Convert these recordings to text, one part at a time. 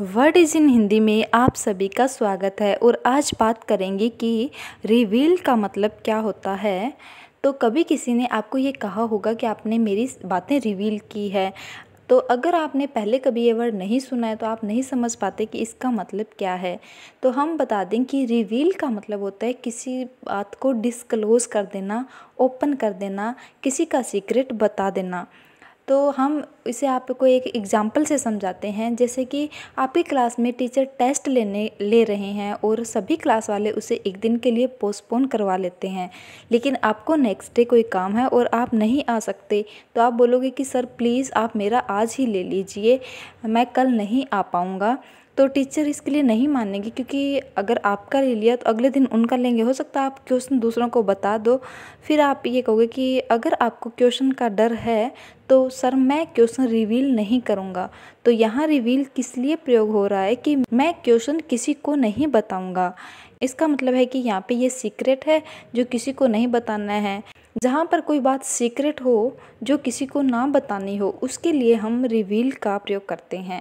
word is in Hindi में आप सभी का स्वागत है और आज बात करेंगे कि रिवील का मतलब क्या होता है तो कभी किसी ने आपको ये कहा होगा कि आपने मेरी बातें रिवील की है तो अगर आपने पहले कभी ये वर्ड नहीं सुना है तो आप नहीं समझ पाते कि इसका मतलब क्या है तो हम बता दें कि रिवील का मतलब होता है किसी बात को डिस्क्लोज़ कर देना ओपन कर देना किसी का सीक्रेट बता देना तो हम इसे आपको एक एग्ज़ाम्पल से समझाते हैं जैसे कि आपकी क्लास में टीचर टेस्ट लेने ले रहे हैं और सभी क्लास वाले उसे एक दिन के लिए पोस्टपोन करवा लेते हैं लेकिन आपको नेक्स्ट डे कोई काम है और आप नहीं आ सकते तो आप बोलोगे कि सर प्लीज़ आप मेरा आज ही ले लीजिए मैं कल नहीं आ पाऊँगा तो टीचर इसके लिए नहीं मानेंगे क्योंकि अगर आपका ले लिया तो अगले दिन उनका लेंगे हो सकता है आप क्वेश्चन दूसरों को बता दो फिर आप ये कहोगे कि अगर आपको क्वेश्चन का डर है तो सर मैं क्वेश्चन रिवील नहीं करूँगा तो यहाँ रिवील किस लिए प्रयोग हो रहा है कि मैं क्वेश्चन किसी को नहीं बताऊँगा इसका मतलब है कि यहाँ पे ये सीक्रेट है जो किसी को नहीं बताना है जहाँ पर कोई बात सीक्रेट हो जो किसी को ना बतानी हो उसके लिए हम रिवील का प्रयोग करते हैं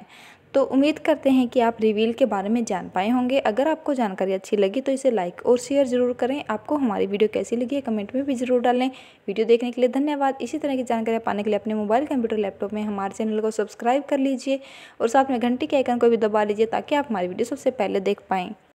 तो उम्मीद करते हैं कि आप रिवील के बारे में जान पाए होंगे अगर आपको जानकारी अच्छी लगी तो इसे लाइक और शेयर ज़रूर करें आपको हमारी वीडियो कैसी लगी है कमेंट में भी ज़रूर डालें वीडियो देखने के लिए धन्यवाद इसी तरह की जानकारी पाने के लिए अपने मोबाइल कंप्यूटर लैपटॉप में हमारे चैनल को सब्सक्राइब कर लीजिए और साथ में घंटी के आइकन को भी दबा लीजिए ताकि आप हमारी वीडियो सबसे पहले देख पाएँ